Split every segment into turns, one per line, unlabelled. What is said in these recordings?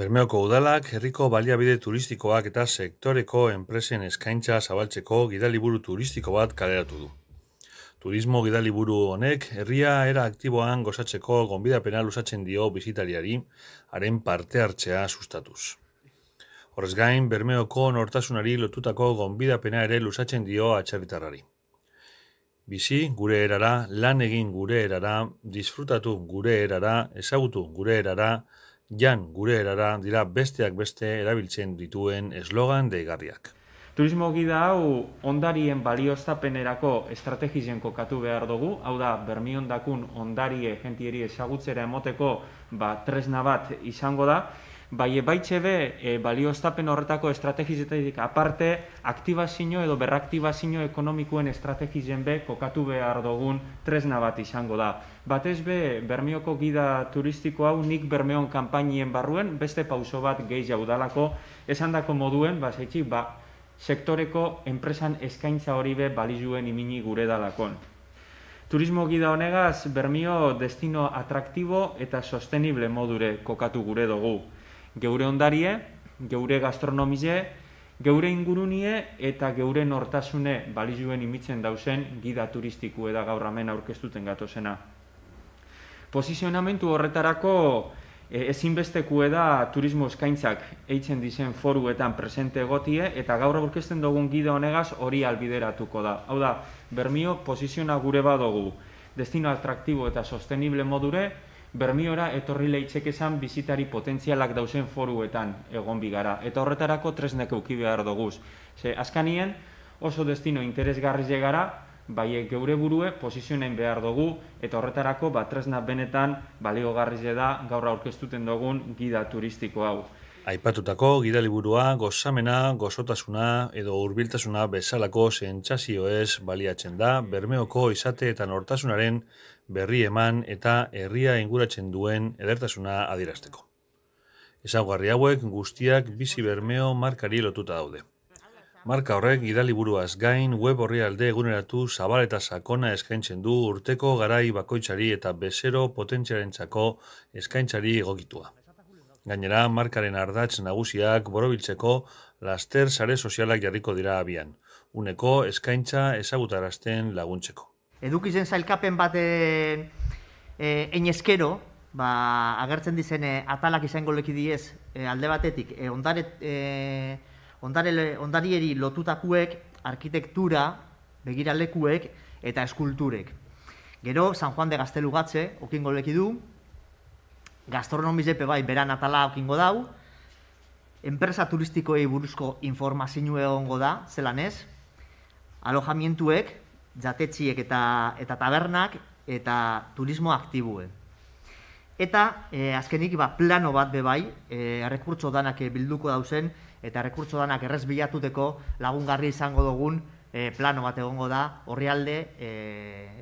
Bermeoko udalak herriko baliabide turistikoak eta sektoreko enpresen eskaintza zabaltzeko gidaliburu turistiko bat kaleratu du. Turismo gidaliburu honek herria era aktiboan gozatzeko gonbidapena lusatzen dio bizitariari haren parte hartzea sustatuz. Horrez gain, Bermeoko nortasunari lotutako gonbidapena ere lusatzen dio atxarritarrari. Bizi gure erara, lan egin gure erara, disfrutatu gure erara, ezagutu gure erara, Jan, gure erara, dira besteak beste erabiltzen dituen eslogan deigarriak. Turismo
gida hau ondarien balioztapenerako estrategizien kokatu behar dugu, hau da, bermiondakun ondarie jentieri esagutzera emoteko ba, tresna bat izango da, bai ebaitxe be, e, balioztapen horretako estrategizetatik aparte, aktibazio edo berraktibazio ekonomikoen estrategizien be, kokatu behar dugun tresna bat izango da. Batez be, Bermeoko gida turistiko hau nik Bermeon kanpainien barruen, beste pauso bat gehi jaudalako, esan dako moduen, ba, ba, sektoreko enpresan eskaintza hori be balizuen imini gure dalakon. Turismo gida honegaz, Bermio destino atraktibo eta sostenible modure kokatu gure dugu geure ondarie, geure gastronomize, geure ingurunie eta geure nortasune balizuen imitzen dausen gida turistiku eda gaur amen aurkeztuten gatozena. Posizionamentu horretarako e, ezinbesteku eda turismo eskaintzak eitzen dizen foruetan presente egotie eta gaur aurkezten dugun gida honegaz hori albideratuko da. Hau da, Bermio posiziona gure badogu, destino atraktibo eta sostenible modure, Bermiora etorri leitzek esan bizitari potentzialak dauzen foruetan egon bigara. Eta horretarako tresnak euki behar doguz. Ze, askanien oso destino interesgarriz egara, bai geure burue posizionen behar dugu, eta horretarako bat tresna benetan baliogarriz da gaur aurkeztuten dugun gida
turistiko hau. Aipatutako gidaliburua, gozamena, gozotasuna edo hurbiltasuna bezalako ez baliatzen da Bermeoko izate eta nortasunaren berri eman eta herria inguratzen duen edertasuna adirazteko. Ezaugarri hauek guztiak bizi Bermeo markari lotuta daude. Marka horrek gidaliburuaz gain web horri alde eguneratu zabal eta sakona eskaintzen du urteko garai bakoitzari eta bezero potentziaren txako eskaintzari egokitua. Gainera, markaren ardatz nagusiak borobiltzeko laster sare sozialak jarriko dira abian. Uneko eskaintza ezagutarazten laguntzeko.
Edukizen zen zailkapen bat e, eh, einezkero, ba, agertzen dizen eh, atalak izango leki diez eh, alde batetik. E, ondare, e, lotutakuek, arkitektura, begiralekuek eta eskulturek. Gero, San Juan de Gaztelugatze, okien leki du, gastronomiz epe bai, beran atala okingo dau, enpresa turistikoei buruzko informazio egongo da, zelan ez, alojamientuek, jatetxiek eta, tabernak, eta turismo aktibue. Eta, e, azkenik, ba, plano bat bai, e, errekurtso danak bilduko dauzen, eta errekurtso danak errez bilatuteko lagungarri izango dugun e, plano bat egongo da horrialde, e,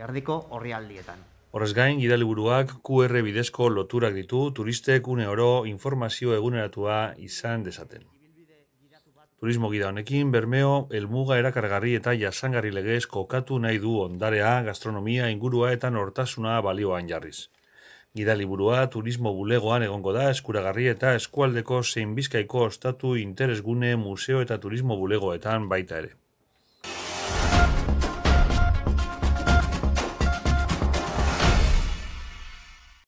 erdiko horrialdietan.
Horrez gain, gidaliburuak QR bidezko loturak ditu turistek une oro informazio eguneratua izan dezaten. Turismo gida honekin, Bermeo, elmuga erakargarri eta jasangarri legez kokatu nahi du ondarea, gastronomia, ingurua eta nortasuna balioan jarriz. Gidaliburua turismo bulegoan egongo da eskuragarri eta eskualdeko zeinbizkaiko ostatu interesgune museo eta turismo bulegoetan baita ere.